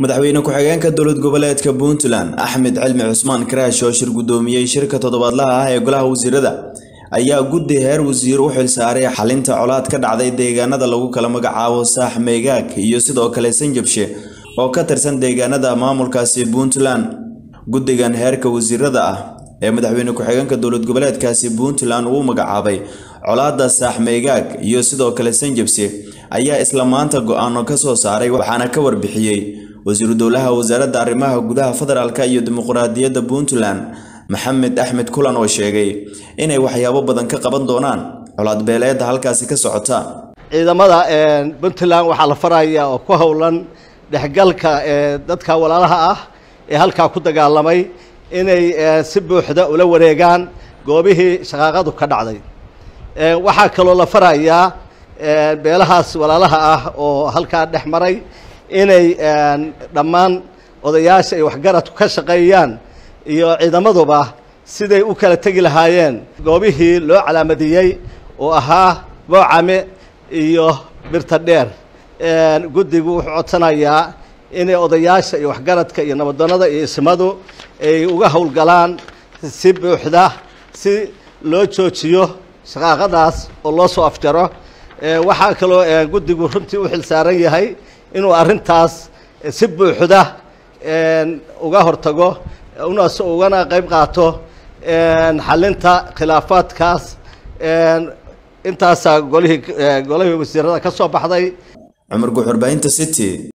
madaxweyne ku-xigeenka dowlad goboleedka puntland axmed cilmi cusmaan karaash oo shir guddoomiyey shirka toddobaadlaha ah ee golaha wasiirada ayaa guddi heer wasiir u xilsaaray xalinta colaad ka dhacday deegaanada lagu kala magacaabo saax meygaag iyo sidoo kale sanjabshe oo ka tirsan deegaanada maamulkaasi puntland guddigan heerka wasiirada ah ee madaxweyne ku-xigeenka dowlad goboleedkaasi puntland uu magacaabay colaadda saax meygaag iyo sidoo kale sanjabse ayaa isla maanta go-aano ka soo saaray waxaana ka warbixiyey wasiiru dowlaha wasaaradda arrimaha gudaha federaalka iyo dimuqraadiyadda puntland maxamed axmed kulan oo sheegay inay waxyaabo badan ka qaban doonaan colaad beeleedda halkaasi ka socota ciidamada eh, puntland waxaa la farayaa oo ku howlan dhexgalka eh, dadka walaalaha ah ee halkaa ku dagaalamay inay eh, si buuxda ula wareegaan goobihii shaqaaqadu ka dhacday waxaa kaloo la farayaa beelahaas walaalaha ah oo halkaa dhex maray inay eh, dhammaan odayaasha ay waxgaradku ka shaqeeyaan iyo ciidamaduba siday u kala tegi lahaayeen goobihii loo calaamadiyey oo ahaa boocame iyo birta dheer eh, guddigu wuxuu codsanayaa inay odayaasha iyo waxgaradka iyo nabaddoonnada iyo ismadu ay uga howlgalaan si buuxda si loo joojiyo shaqaaqadaas oo loo soo afjaro eh, waxaa kaloo guddigu runtii u xil saaran yahay inuu arintaas eh, si buuxda uga hortago unas ugana qayb qaato xalinta khilaafaadkaas intaasaa golihii eh, golihii wasiirada ka soo baxday cumar guux warbaahinta city